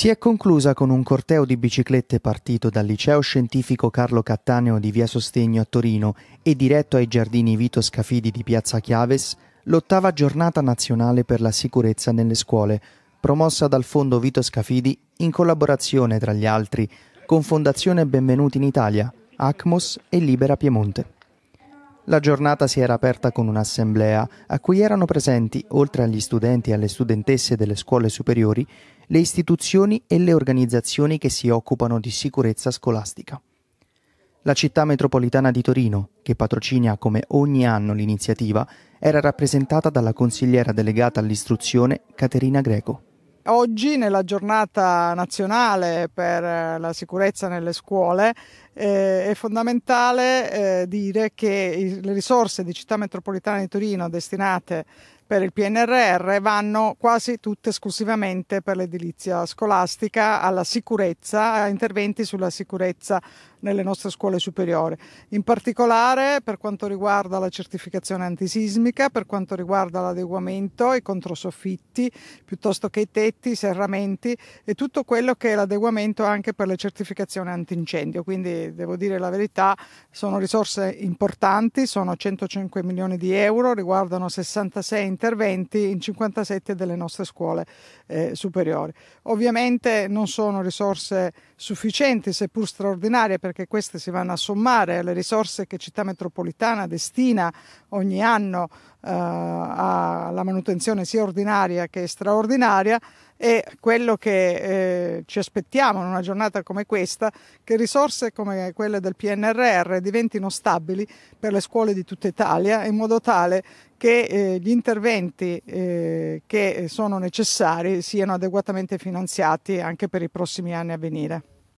si è conclusa con un corteo di biciclette partito dal liceo scientifico Carlo Cattaneo di via Sostegno a Torino e diretto ai giardini Vito Scafidi di piazza Chiaves l'ottava giornata nazionale per la sicurezza nelle scuole, promossa dal fondo Vito Scafidi in collaborazione tra gli altri con Fondazione Benvenuti in Italia, ACMOS e Libera Piemonte. La giornata si era aperta con un'assemblea a cui erano presenti, oltre agli studenti e alle studentesse delle scuole superiori, le istituzioni e le organizzazioni che si occupano di sicurezza scolastica. La città metropolitana di Torino, che patrocina come ogni anno l'iniziativa, era rappresentata dalla consigliera delegata all'istruzione Caterina Greco. Oggi, nella giornata nazionale per eh, la sicurezza nelle scuole, eh, è fondamentale eh, dire che le risorse di Città Metropolitana di Torino destinate per il PNRR vanno quasi tutte esclusivamente per l'edilizia scolastica, alla sicurezza, a interventi sulla sicurezza nelle nostre scuole superiori. In particolare per quanto riguarda la certificazione antisismica, per quanto riguarda l'adeguamento, i controsoffitti, piuttosto che i tetti, i serramenti e tutto quello che è l'adeguamento anche per le certificazioni antincendio. Quindi devo dire la verità, sono risorse importanti, sono 105 milioni di euro, riguardano 66 interventi in 57 delle nostre scuole eh, superiori. Ovviamente non sono risorse sufficienti, seppur straordinarie, perché queste si vanno a sommare alle risorse che Città Metropolitana destina ogni anno eh, alla manutenzione sia ordinaria che straordinaria e quello che eh, ci aspettiamo in una giornata come questa, che risorse come quelle del PNRR diventino stabili per le scuole di tutta Italia in modo tale che eh, gli interventi eh, che sono necessari siano adeguatamente finanziati anche per i prossimi anni a venire.